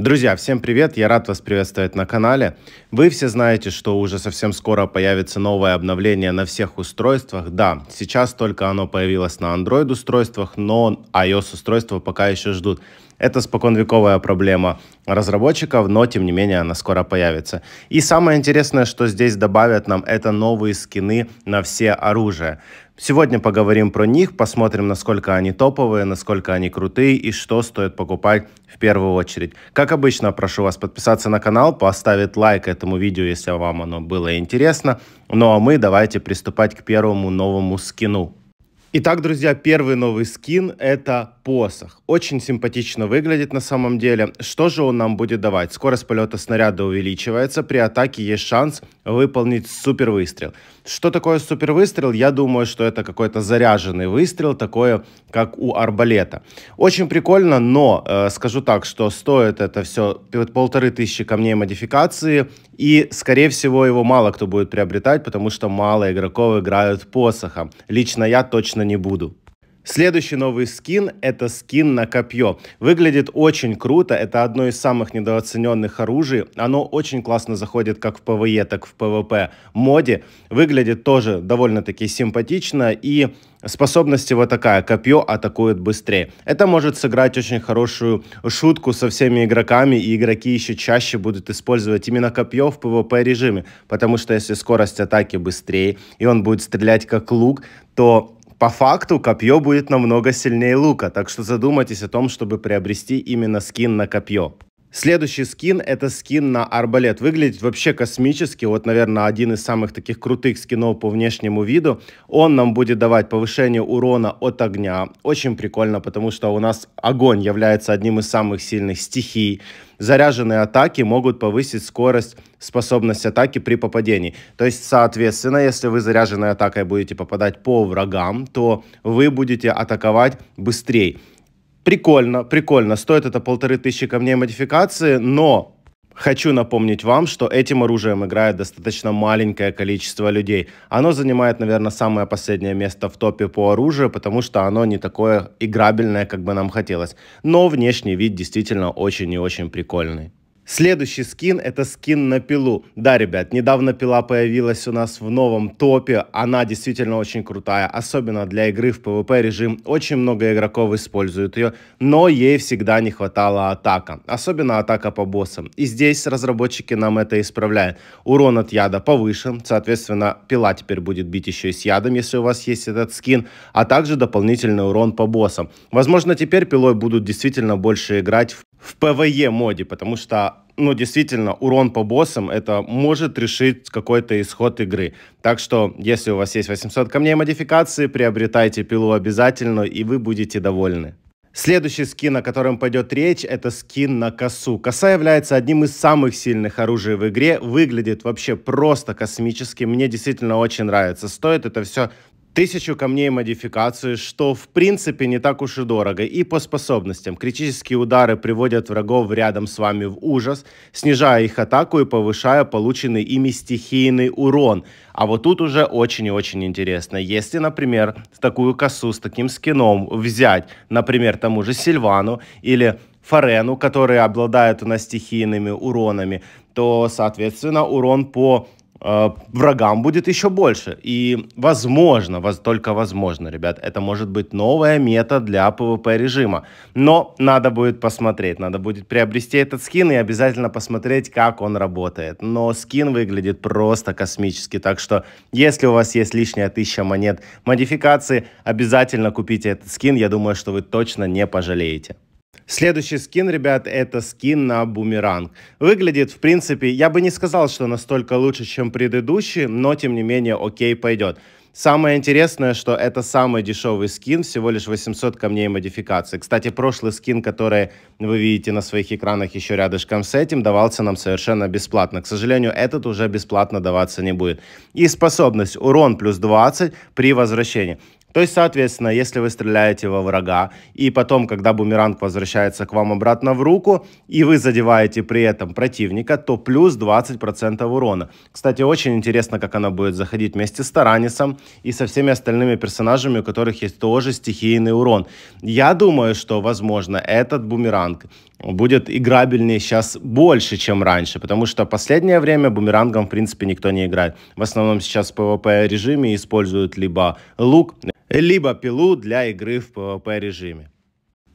Друзья, всем привет! Я рад вас приветствовать на канале. Вы все знаете, что уже совсем скоро появится новое обновление на всех устройствах. Да, сейчас только оно появилось на Android устройствах, но iOS устройства пока еще ждут. Это споконвековая проблема разработчиков, но тем не менее она скоро появится. И самое интересное, что здесь добавят нам, это новые скины на все оружие. Сегодня поговорим про них, посмотрим, насколько они топовые, насколько они крутые и что стоит покупать в первую очередь. Как обычно, прошу вас подписаться на канал, поставить лайк этому видео, если вам оно было интересно. Ну а мы давайте приступать к первому новому скину. Итак, друзья, первый новый скин — это посох. Очень симпатично выглядит на самом деле. Что же он нам будет давать? Скорость полета снаряда увеличивается, при атаке есть шанс выполнить супервыстрел. Что такое супервыстрел? Я думаю, что это какой-то заряженный выстрел, такое, как у арбалета. Очень прикольно, но э, скажу так, что стоит это все полторы тысячи камней модификации, и, скорее всего, его мало кто будет приобретать, потому что мало игроков играют посохом. Лично я точно точно не буду. Следующий новый скин – это скин на копье. Выглядит очень круто, это одно из самых недооцененных оружий. Оно очень классно заходит как в ПВЕ, так и в ПВП моде. Выглядит тоже довольно-таки симпатично и способность его такая, копье атакует быстрее. Это может сыграть очень хорошую шутку со всеми игроками, и игроки еще чаще будут использовать именно копье в PvP режиме, потому что если скорость атаки быстрее, и он будет стрелять как лук, то по факту копье будет намного сильнее лука, так что задумайтесь о том, чтобы приобрести именно скин на копье. Следующий скин — это скин на арбалет. Выглядит вообще космически. Вот, наверное, один из самых таких крутых скинов по внешнему виду. Он нам будет давать повышение урона от огня. Очень прикольно, потому что у нас огонь является одним из самых сильных стихий. Заряженные атаки могут повысить скорость, способность атаки при попадении. То есть, соответственно, если вы заряженной атакой будете попадать по врагам, то вы будете атаковать быстрее. Прикольно, прикольно. Стоит это полторы тысячи камней модификации, но Хочу напомнить вам, что этим оружием играет достаточно маленькое количество людей. Оно занимает, наверное, самое последнее место в топе по оружию, потому что оно не такое играбельное, как бы нам хотелось. Но внешний вид действительно очень и очень прикольный. Следующий скин это скин на пилу. Да, ребят, недавно пила появилась у нас в новом топе. Она действительно очень крутая, особенно для игры в PvP режим. Очень много игроков используют ее, но ей всегда не хватало атака. Особенно атака по боссам. И здесь разработчики нам это исправляют. Урон от яда повышен, соответственно, пила теперь будет бить еще и с ядом, если у вас есть этот скин, а также дополнительный урон по боссам. Возможно, теперь пилой будут действительно больше играть в в ПВЕ моде, потому что, ну, действительно, урон по боссам это может решить какой-то исход игры. Так что, если у вас есть 800 камней модификации, приобретайте пилу обязательно, и вы будете довольны. Следующий скин, о котором пойдет речь, это скин на косу. Коса является одним из самых сильных оружий в игре, выглядит вообще просто космически, мне действительно очень нравится. Стоит это все тысячу камней модификацию, что в принципе не так уж и дорого. И по способностям. Критические удары приводят врагов рядом с вами в ужас, снижая их атаку и повышая полученный ими стихийный урон. А вот тут уже очень и очень интересно. Если, например, такую косу с таким скином взять, например, тому же Сильвану или Фарену, которые обладают у нас стихийными уронами, то, соответственно, урон по Э, врагам будет еще больше. И возможно, воз, только возможно, ребят, это может быть новая мета для PvP режима. Но надо будет посмотреть, надо будет приобрести этот скин и обязательно посмотреть, как он работает. Но скин выглядит просто космически, так что если у вас есть лишняя тысяча монет модификации, обязательно купите этот скин, я думаю, что вы точно не пожалеете. Следующий скин, ребят, это скин на бумеранг. Выглядит, в принципе, я бы не сказал, что настолько лучше, чем предыдущий, но, тем не менее, окей, пойдет. Самое интересное, что это самый дешевый скин, всего лишь 800 камней модификации. Кстати, прошлый скин, который вы видите на своих экранах еще рядышком с этим, давался нам совершенно бесплатно. К сожалению, этот уже бесплатно даваться не будет. И способность урон плюс 20 при возвращении. То есть, соответственно, если вы стреляете во врага, и потом, когда бумеранг возвращается к вам обратно в руку, и вы задеваете при этом противника, то плюс 20% урона. Кстати, очень интересно, как она будет заходить вместе с Таранисом и со всеми остальными персонажами, у которых есть тоже стихийный урон. Я думаю, что, возможно, этот бумеранг будет играбельнее сейчас больше, чем раньше, потому что последнее время бумерангом, в принципе, никто не играет. В основном сейчас в PvP режиме используют либо лук, либо пилу для игры в PvP режиме.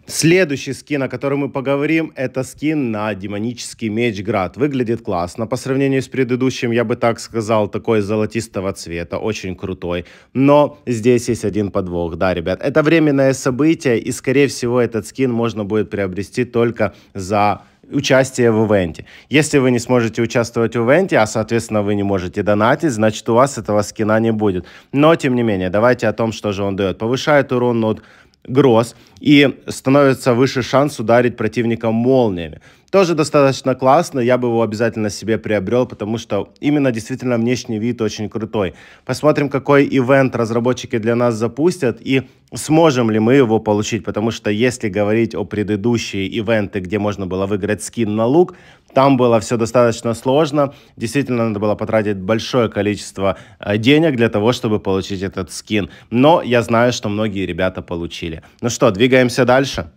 Следующий скин, о котором мы поговорим, это скин на демонический меч Град. Выглядит классно по сравнению с предыдущим, я бы так сказал, такой золотистого цвета, очень крутой. Но здесь есть один подвох, да, ребят. Это временное событие, и, скорее всего, этот скин можно будет приобрести только за участие в ивенте. Если вы не сможете участвовать в ивенте, а, соответственно, вы не можете донатить, значит, у вас этого скина не будет. Но, тем не менее, давайте о том, что же он дает. Повышает урон от гроз, и становится выше шанс ударить противника молниями. Тоже достаточно классно, я бы его обязательно себе приобрел, потому что именно действительно внешний вид очень крутой. Посмотрим, какой ивент разработчики для нас запустят и сможем ли мы его получить, потому что если говорить о предыдущие ивенты, где можно было выиграть скин на лук, там было все достаточно сложно. Действительно, надо было потратить большое количество э, денег для того, чтобы получить этот скин. Но я знаю, что многие ребята получили. Ну что, двигаемся Двигаемся дальше.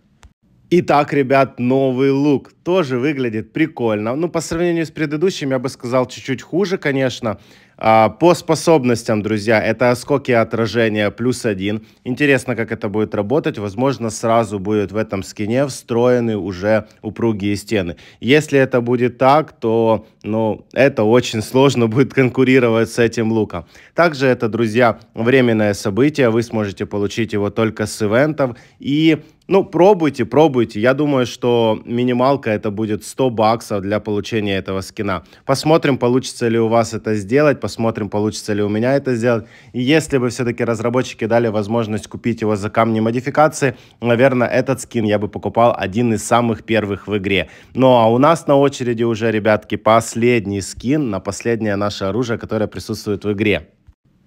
Итак, ребят, новый лук тоже выглядит прикольно. Ну, по сравнению с предыдущим, я бы сказал, чуть-чуть хуже, конечно. А, по способностям, друзья, это скоки отражения плюс один. Интересно, как это будет работать. Возможно, сразу будет в этом скине встроены уже упругие стены. Если это будет так, то ну, это очень сложно будет конкурировать с этим луком. Также это, друзья, временное событие. Вы сможете получить его только с ивентов. И ну, пробуйте, пробуйте. Я думаю, что минималка это будет 100 баксов для получения этого скина. Посмотрим, получится ли у вас это сделать, посмотрим, получится ли у меня это сделать. И если бы все-таки разработчики дали возможность купить его за камни модификации, наверное, этот скин я бы покупал один из самых первых в игре. Ну, а у нас на очереди уже, ребятки, последний скин на последнее наше оружие, которое присутствует в игре.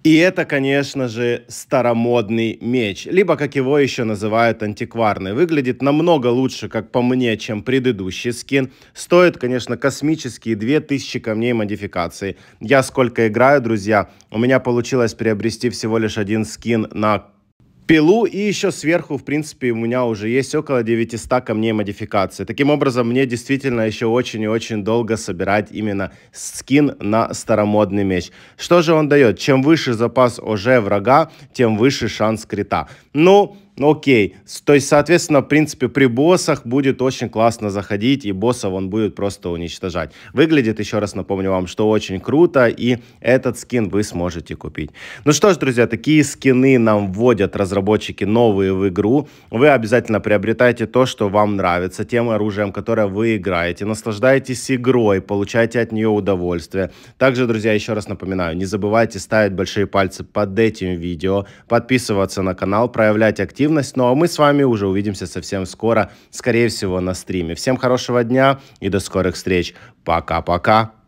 И это, конечно же, старомодный меч, либо, как его еще называют, антикварный. Выглядит намного лучше, как по мне, чем предыдущий скин. Стоит, конечно, космические 2000 камней модификации. Я сколько играю, друзья, у меня получилось приобрести всего лишь один скин на пилу и еще сверху, в принципе, у меня уже есть около 900 камней модификации. Таким образом, мне действительно еще очень и очень долго собирать именно скин на старомодный меч. Что же он дает? Чем выше запас ОЖ врага, тем выше шанс крита. Ну, ну Окей. То есть, соответственно, в принципе, при боссах будет очень классно заходить, и боссов он будет просто уничтожать. Выглядит, еще раз напомню вам, что очень круто, и этот скин вы сможете купить. Ну что ж, друзья, такие скины нам вводят разработчики новые в игру. Вы обязательно приобретайте то, что вам нравится, тем оружием, которое вы играете. Наслаждайтесь игрой, получайте от нее удовольствие. Также, друзья, еще раз напоминаю, не забывайте ставить большие пальцы под этим видео, подписываться на канал, проявлять активность активность. Ну а мы с вами уже увидимся совсем скоро, скорее всего, на стриме. Всем хорошего дня и до скорых встреч. Пока-пока.